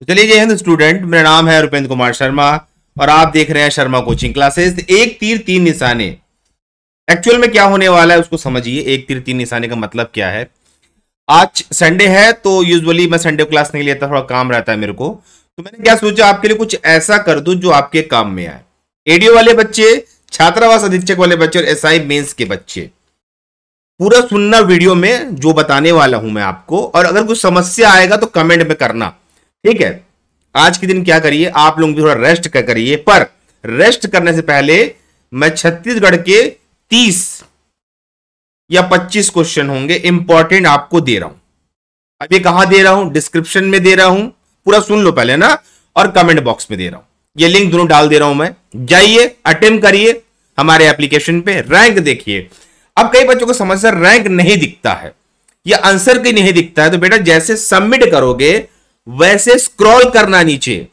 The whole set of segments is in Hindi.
तो चलिए जय हिंद स्टूडेंट मेरा नाम है रुपेंद्र कुमार शर्मा और आप देख रहे हैं शर्मा कोचिंग क्लासेस एक तीर तीन निशाने एक्चुअल में क्या होने वाला है उसको समझिए एक तीर तीन निशाने का मतलब क्या है आज संडे है तो यूजुअली मैं संडे क्लास नहीं लेता थोड़ा काम रहता है मेरे को तो मैंने क्या सोचा आपके लिए कुछ ऐसा कर दू जो आपके काम में आए एडीओ वाले बच्चे छात्रावास अधीक्षक वाले बच्चे और एस आई मेन्स के बच्चे पूरा सुनना वीडियो में जो बताने वाला हूं मैं आपको और अगर कुछ समस्या आएगा तो कमेंट में करना ठीक है आज के दिन क्या करिए आप लोग भी थोड़ा रेस्ट करिए पर रेस्ट करने से पहले मैं छत्तीसगढ़ के तीस या पच्चीस क्वेश्चन होंगे इंपॉर्टेंट आपको दे रहा हूं अभी कहां दे रहा हूं डिस्क्रिप्शन में दे रहा हूं पूरा सुन लो पहले ना और कमेंट बॉक्स में दे रहा हूं ये लिंक दोनों डाल दे रहा हूं मैं जाइए अटेम्प करिए हमारे एप्लीकेशन पे रैंक देखिए अब कई बच्चों को समझ रैंक नहीं दिखता है या आंसर की नहीं दिखता है तो बेटा जैसे सबमिट करोगे वैसे स्क्रॉल करना नीचे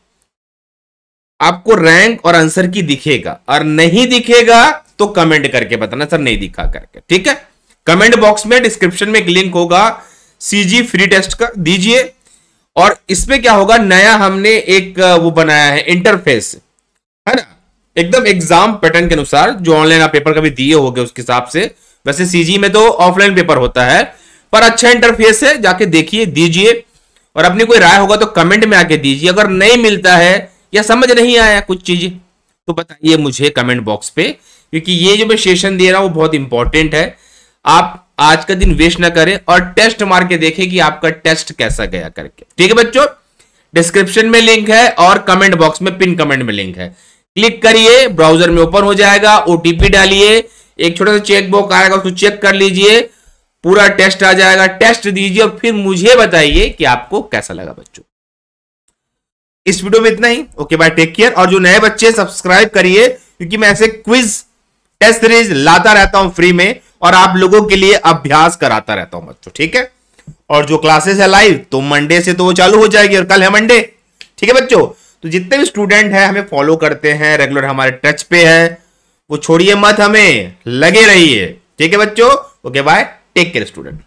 आपको रैंक और आंसर की दिखेगा और नहीं दिखेगा तो कमेंट करके बताना सर नहीं दिखा करके ठीक है कमेंट बॉक्स में डिस्क्रिप्शन में एक लिंक होगा सीजी फ्री टेस्ट का दीजिए और इसमें क्या होगा नया हमने एक वो बनाया है इंटरफेस है ना एकदम एग्जाम पैटर्न के अनुसार जो ऑनलाइन आप पेपर कभी दिए हो उसके हिसाब से वैसे सीजी में तो ऑफलाइन पेपर होता है पर अच्छा इंटरफेस है जाके देखिए दीजिए और अपनी कोई राय होगा तो कमेंट में आके दीजिए अगर नहीं मिलता है या समझ नहीं आया कुछ चीज़ तो बताइए मुझे कमेंट बॉक्स पे क्योंकि ये जो मैं सेशन दे रहा हूँ बहुत इंपॉर्टेंट है आप आज का दिन वेस्ट ना करें और टेस्ट मार के देखें कि आपका टेस्ट कैसा गया करके ठीक है बच्चों डिस्क्रिप्शन में लिंक है और कमेंट बॉक्स में पिन कमेंट में लिंक है क्लिक करिए ब्राउजर में ओपन हो जाएगा ओटीपी डालिए एक छोटा सा चेक बॉक्स आएगा उसको चेक कर लीजिए पूरा टेस्ट आ जाएगा टेस्ट दीजिए और फिर मुझे बताइए कि आपको कैसा लगा बच्चों इस वीडियो में इतना ही ओके बाय टेक केयर और जो नए बच्चे सब्सक्राइब करिए क्योंकि मैं ऐसे क्विज टेस्ट सीरीज लाता रहता हूं फ्री में और आप लोगों के लिए अभ्यास कराता रहता हूं बच्चों ठीक है और जो क्लासेस है लाइव तो मंडे से तो वो चालू हो जाएगी और कल है मंडे ठीक है बच्चों तो जितने भी स्टूडेंट हैं हमें फॉलो करते हैं रेगुलर हमारे टच पे है वो छोड़िए मत हमें लगे रहिए ठीक है बच्चों okay bye Take care, student.